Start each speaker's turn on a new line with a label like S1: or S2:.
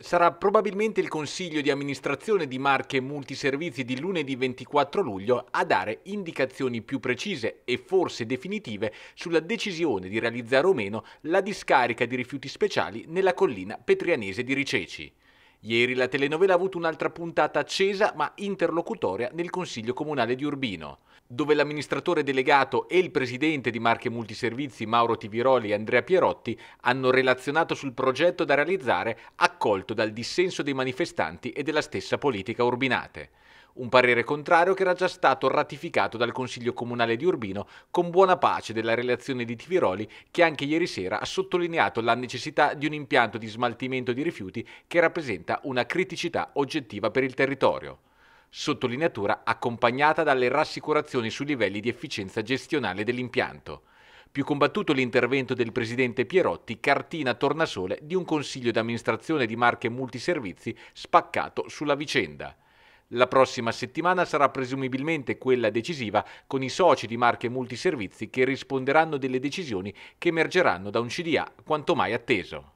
S1: Sarà probabilmente il consiglio di amministrazione di Marche Multiservizi di lunedì 24 luglio a dare indicazioni più precise e forse definitive sulla decisione di realizzare o meno la discarica di rifiuti speciali nella collina petrianese di Riceci. Ieri la telenovela ha avuto un'altra puntata accesa ma interlocutoria nel Consiglio Comunale di Urbino, dove l'amministratore delegato e il presidente di Marche Multiservizi Mauro Tiviroli e Andrea Pierotti hanno relazionato sul progetto da realizzare accolto dal dissenso dei manifestanti e della stessa politica urbinate un parere contrario che era già stato ratificato dal Consiglio Comunale di Urbino con buona pace della relazione di Tiviroli che anche ieri sera ha sottolineato la necessità di un impianto di smaltimento di rifiuti che rappresenta una criticità oggettiva per il territorio. Sottolineatura accompagnata dalle rassicurazioni sui livelli di efficienza gestionale dell'impianto più combattuto l'intervento del presidente Pierotti, cartina tornasole di un consiglio d'amministrazione di marche multiservizi spaccato sulla vicenda. La prossima settimana sarà presumibilmente quella decisiva con i soci di marche multiservizi che risponderanno delle decisioni che emergeranno da un CDA quanto mai atteso.